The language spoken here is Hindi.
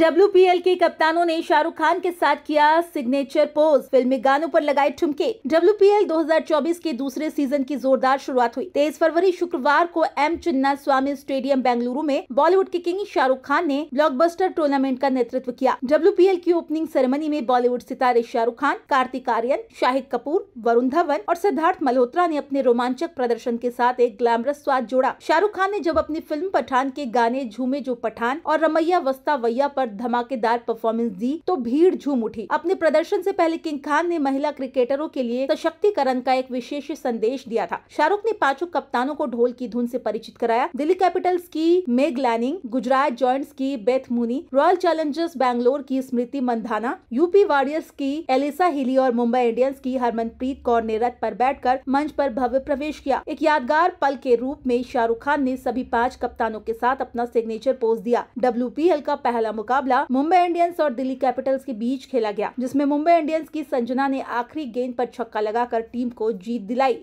डब्ल्यू के कप्तानों ने शाहरुख खान के साथ किया सिग्नेचर पोज फिल्मी गानों पर लगाए ठुमके डब्ल्यू 2024 के दूसरे सीजन की जोरदार शुरुआत हुई तेईस फरवरी शुक्रवार को एम चिन्ना स्वामी स्टेडियम बेंगलुरु में बॉलीवुड के किंग शाहरुख खान ने ब्लॉकबस्टर टूर्नामेंट का नेतृत्व किया डब्ल्यू की ओपनिंग सेरेमनी में बॉलीवुड सितारे शाहरुख खान कार्तिक आर्यन शाहिद कपूर वरुण धवन और सिद्धार्थ मल्होत्रा ने अपने रोमांचक प्रदर्शन के साथ एक ग्लैमरस स्वाद जोड़ा शाहरुख खान ने जब अपनी फिल्म पठान के गाने झूमे जो पठान और रमैया वस्ता वैया पर धमाकेदार परफॉर्मेंस दी तो भीड़ झूम उठी अपने प्रदर्शन से पहले किंग खान ने महिला क्रिकेटरों के लिए सशक्तिकरण का एक विशेष संदेश दिया था शाहरुख ने पांचों कप्तानों को ढोल की धुन से परिचित कराया दिल्ली कैपिटल्स की मेग लैनिंग गुजरात जॉइंट्स की Beth Mooney royal challengers Bangalore की स्मृति मंधाना यूपी वॉरियर्स की एलिसा हिली और मुंबई इंडियंस की हरमनप्रीत कौर ने रथ पर बैठकर मंच पर भव्य प्रवेश किया एक यादगार पल के रूप में शाहरुख खान ने सभी पांच कप्तानों के साथ अपना सिग्नेचर पोस्ट दिया डब्ल्यू का पहला मुकाबला मुकाबला मुंबई इंडियंस और दिल्ली कैपिटल्स के बीच खेला गया जिसमें मुंबई इंडियंस की संजना ने आखिरी गेंद पर छक्का लगाकर टीम को जीत दिलाई